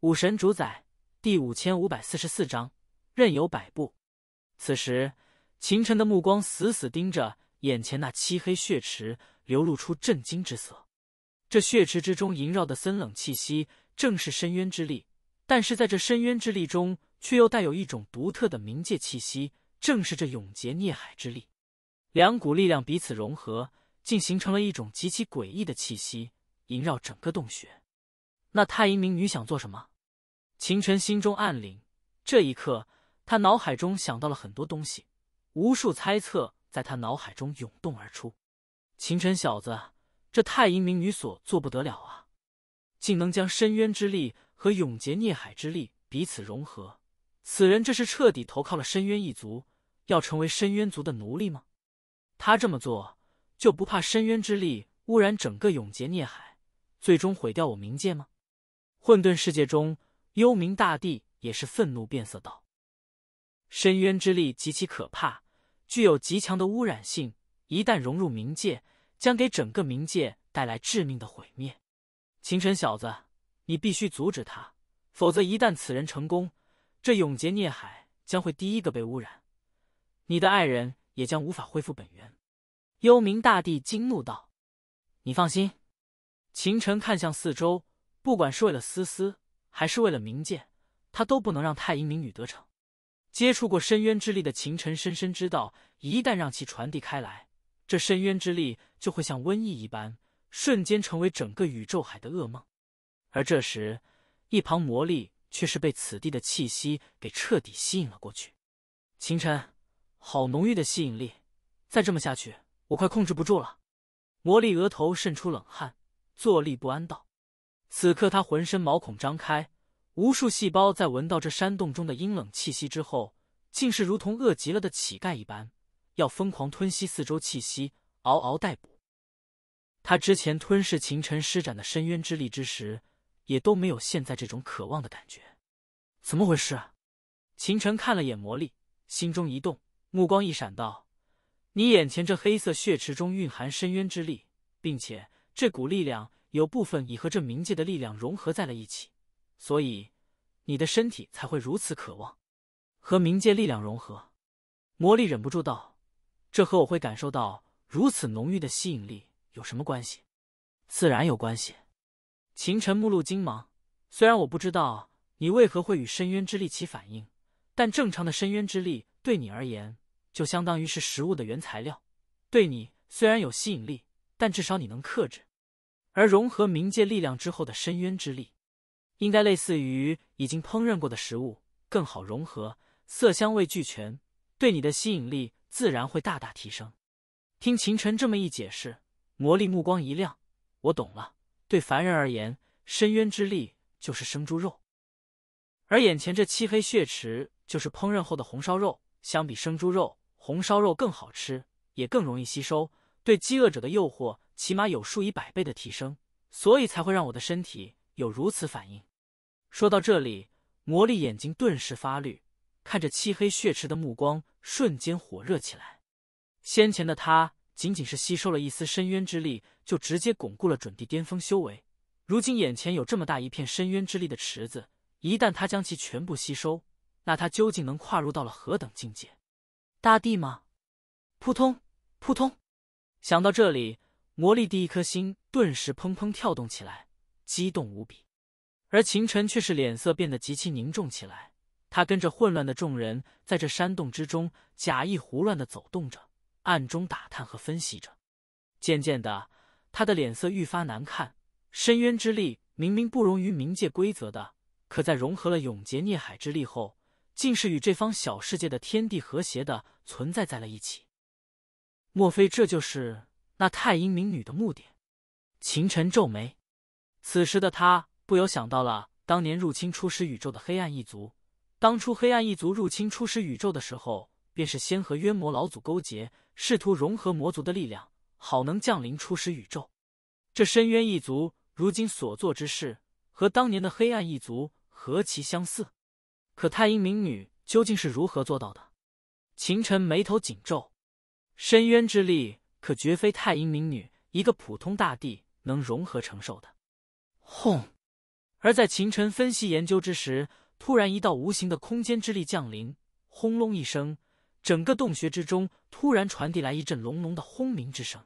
武神主宰第五千五百四十四章任由摆布。此时，秦尘的目光死死盯着眼前那漆黑血池，流露出震惊之色。这血池之中萦绕的森冷气息，正是深渊之力。但是在这深渊之力中，却又带有一种独特的冥界气息，正是这永劫孽海之力。两股力量彼此融合，竟形成了一种极其诡异的气息，萦绕整个洞穴。那太阴冥女想做什么？秦尘心中暗凛，这一刻，他脑海中想到了很多东西，无数猜测在他脑海中涌动而出。秦尘小子，这太阴冥女所做不得了啊！竟能将深渊之力和永劫孽海之力彼此融合，此人这是彻底投靠了深渊一族，要成为深渊族的奴隶吗？他这么做就不怕深渊之力污染整个永劫孽海，最终毁掉我冥界吗？混沌世界中。幽冥大帝也是愤怒变色道：“深渊之力极其可怕，具有极强的污染性，一旦融入冥界，将给整个冥界带来致命的毁灭。秦晨小子，你必须阻止他，否则一旦此人成功，这永劫孽海将会第一个被污染，你的爱人也将无法恢复本源。”幽冥大帝惊怒道：“你放心。”秦晨看向四周，不管是为了思思。还是为了明界，他都不能让太阴冥女得逞。接触过深渊之力的秦尘深深知道，一旦让其传递开来，这深渊之力就会像瘟疫一般，瞬间成为整个宇宙海的噩梦。而这时，一旁魔力却是被此地的气息给彻底吸引了过去。秦尘，好浓郁的吸引力！再这么下去，我快控制不住了。魔力额头渗出冷汗，坐立不安道。此刻他浑身毛孔张开，无数细胞在闻到这山洞中的阴冷气息之后，竟是如同饿极了的乞丐一般，要疯狂吞吸四周气息，嗷嗷待哺。他之前吞噬秦尘施展的深渊之力之时，也都没有现在这种渴望的感觉，怎么回事？秦尘看了眼魔力，心中一动，目光一闪道：“你眼前这黑色血池中蕴含深渊之力，并且这股力量……”有部分已和这冥界的力量融合在了一起，所以你的身体才会如此渴望和冥界力量融合。魔力忍不住道：“这和我会感受到如此浓郁的吸引力有什么关系？”自然有关系。秦尘目露惊芒，虽然我不知道你为何会与深渊之力起反应，但正常的深渊之力对你而言就相当于是食物的原材料，对你虽然有吸引力，但至少你能克制。而融合冥界力量之后的深渊之力，应该类似于已经烹饪过的食物，更好融合，色香味俱全，对你的吸引力自然会大大提升。听秦晨这么一解释，魔力目光一亮，我懂了。对凡人而言，深渊之力就是生猪肉，而眼前这漆黑血池就是烹饪后的红烧肉。相比生猪肉，红烧肉更好吃，也更容易吸收，对饥饿者的诱惑。起码有数以百倍的提升，所以才会让我的身体有如此反应。说到这里，魔力眼睛顿时发绿，看着漆黑血池的目光瞬间火热起来。先前的他仅仅是吸收了一丝深渊之力，就直接巩固了准地巅峰修为。如今眼前有这么大一片深渊之力的池子，一旦他将其全部吸收，那他究竟能跨入到了何等境界？大地吗？扑通扑通。想到这里。魔力帝一颗心顿时砰砰跳动起来，激动无比。而秦尘却是脸色变得极其凝重起来。他跟着混乱的众人，在这山洞之中假意胡乱的走动着，暗中打探和分析着。渐渐的，他的脸色愈发难看。深渊之力明明不容于冥界规则的，可在融合了永劫孽海之力后，竟是与这方小世界的天地和谐的存在在了一起。莫非这就是？那太阴冥女的目的？秦尘皱眉，此时的他不由想到了当年入侵初始宇宙的黑暗一族。当初黑暗一族入侵初始宇宙的时候，便是先和渊魔老祖勾结，试图融合魔族的力量，好能降临初始宇宙。这深渊一族如今所做之事，和当年的黑暗一族何其相似！可太阴冥女究竟是如何做到的？秦尘眉头紧皱，深渊之力。可绝非太阴冥女一个普通大帝能融合承受的。轰！而在秦尘分析研究之时，突然一道无形的空间之力降临，轰隆一声，整个洞穴之中突然传递来一阵隆隆的轰鸣之声。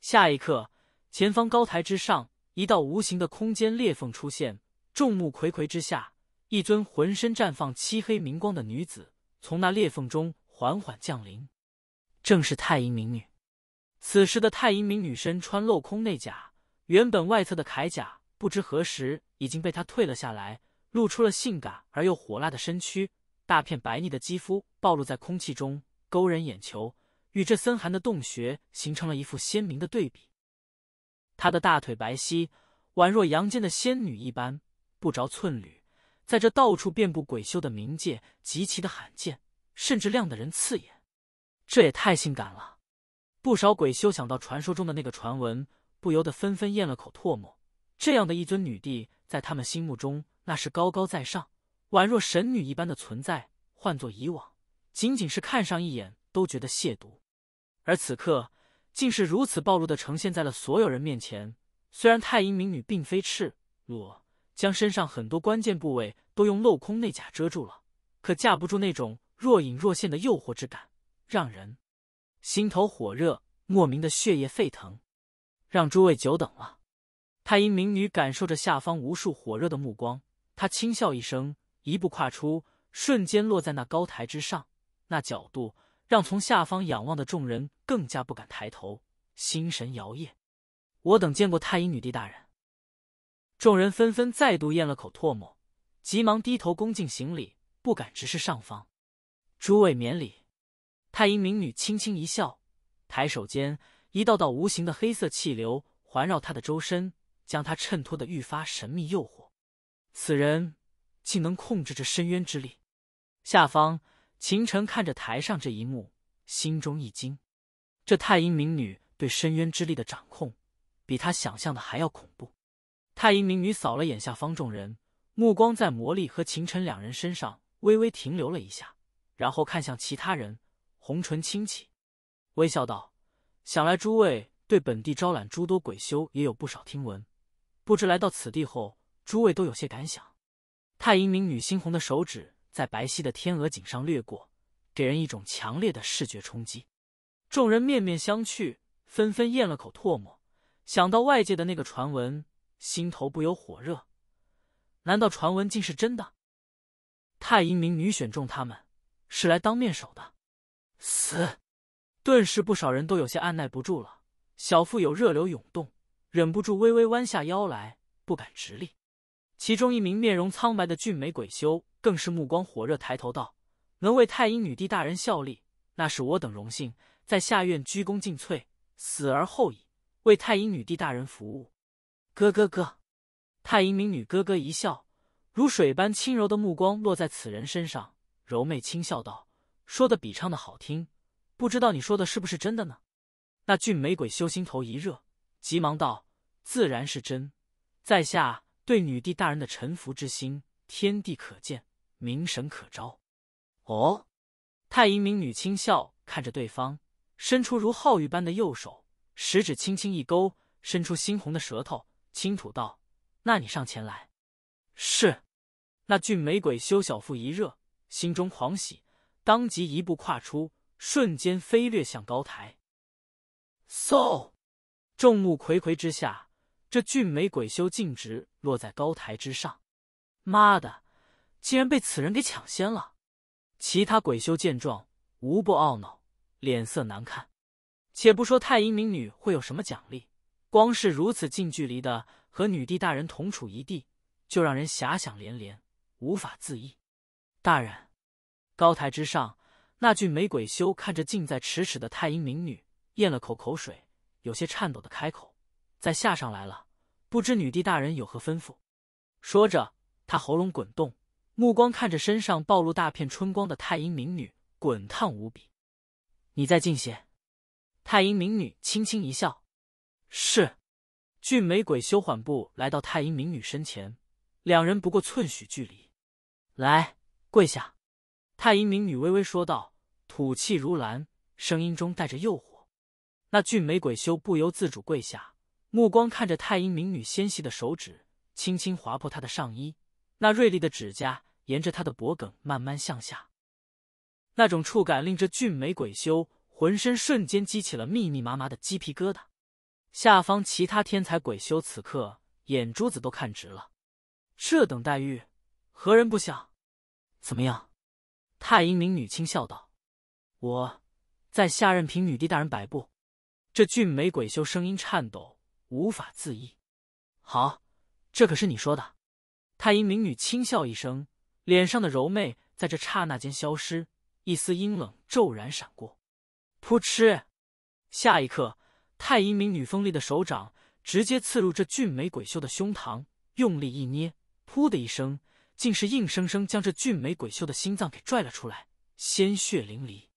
下一刻，前方高台之上，一道无形的空间裂缝出现，众目睽睽之下，一尊浑身绽放漆黑明光的女子从那裂缝中缓缓降临，正是太阴冥女。此时的太阴冥女身穿镂空内甲，原本外侧的铠甲不知何时已经被她褪了下来，露出了性感而又火辣的身躯，大片白腻的肌肤暴露在空气中，勾人眼球，与这森寒的洞穴形成了一副鲜明的对比。她的大腿白皙，宛若阳间的仙女一般，不着寸缕，在这到处遍布鬼修的冥界极其的罕见，甚至亮的人刺眼。这也太性感了。不少鬼修想到传说中的那个传闻，不由得纷纷咽了口唾沫。这样的一尊女帝，在他们心目中那是高高在上，宛若神女一般的存在。换做以往，仅仅是看上一眼都觉得亵渎，而此刻竟是如此暴露的呈现在了所有人面前。虽然太阴明女并非赤裸，将身上很多关键部位都用镂空内甲遮住了，可架不住那种若隐若现的诱惑之感，让人。心头火热，莫名的血液沸腾，让诸位久等了。太阴冥女感受着下方无数火热的目光，她轻笑一声，一步跨出，瞬间落在那高台之上。那角度让从下方仰望的众人更加不敢抬头，心神摇曳。我等见过太阴女帝大人。众人纷纷再度咽了口唾沫，急忙低头恭敬行礼，不敢直视上方。诸位免礼。太阴明女轻轻一笑，抬手间，一道道无形的黑色气流环绕她的周身，将她衬托的愈发神秘诱惑。此人竟能控制这深渊之力。下方，秦尘看着台上这一幕，心中一惊：这太阴明女对深渊之力的掌控，比他想象的还要恐怖。太阴明女扫了眼下方众人，目光在魔力和秦尘两人身上微微停留了一下，然后看向其他人。红唇轻启，微笑道：“想来诸位对本地招揽诸多鬼修也有不少听闻，不知来到此地后，诸位都有些感想。”太阴冥女猩红的手指在白皙的天鹅颈上掠过，给人一种强烈的视觉冲击。众人面面相觑，纷纷咽了口唾沫，想到外界的那个传闻，心头不由火热。难道传闻竟是真的？太阴冥女选中他们，是来当面首的？死！顿时，不少人都有些按耐不住了，小腹有热流涌动，忍不住微微弯下腰来，不敢直立。其中一名面容苍白的俊美鬼修更是目光火热，抬头道：“能为太阴女帝大人效力，那是我等荣幸，在下院鞠躬尽瘁，死而后已，为太阴女帝大人服务。”咯咯咯！太阴明女咯咯一笑，如水般轻柔的目光落在此人身上，柔媚轻笑道。说的比唱的好听，不知道你说的是不是真的呢？那俊美鬼修心头一热，急忙道：“自然是真，在下对女帝大人的臣服之心，天地可见，明神可昭。”哦，太阴明女轻笑，看着对方，伸出如皓玉般的右手，食指轻轻一勾，伸出猩红的舌头，轻吐道：“那你上前来。”是。那俊美鬼修小腹一热，心中狂喜。当即一步跨出，瞬间飞掠向高台。嗖！众目睽睽之下，这俊美鬼修径直落在高台之上。妈的，竟然被此人给抢先了！其他鬼修见状，无不懊恼，脸色难看。且不说太阴明女会有什么奖励，光是如此近距离的和女帝大人同处一地，就让人遐想连连，无法自抑。大人。高台之上，那俊美鬼修看着近在咫尺的太阴冥女，咽了口口水，有些颤抖的开口：“在下上来了，不知女帝大人有何吩咐？”说着，他喉咙滚动，目光看着身上暴露大片春光的太阴冥女，滚烫无比。“你再近些。”太阴冥女轻轻一笑，“是。”俊美鬼修缓步来到太阴冥女身前，两人不过寸许距离。“来，跪下。”太阴冥女微微说道，吐气如兰，声音中带着诱惑。那俊美鬼修不由自主跪下，目光看着太阴冥女纤细的手指，轻轻划破她的上衣。那锐利的指甲沿着她的脖颈慢慢向下，那种触感令这俊美鬼修浑身瞬间激起了密密麻麻的鸡皮疙瘩。下方其他天才鬼修此刻眼珠子都看直了，这等待遇，何人不想？怎么样？太阴明女轻笑道：“我在下任凭女帝大人摆布。”这俊美鬼修声音颤抖，无法自抑。好，这可是你说的。太阴明女轻笑一声，脸上的柔媚在这刹那间消失，一丝阴冷骤然闪过。扑哧！下一刻，太阴明女锋利的手掌直接刺入这俊美鬼修的胸膛，用力一捏，噗的一声。竟是硬生生将这俊美鬼秀的心脏给拽了出来，鲜血淋漓。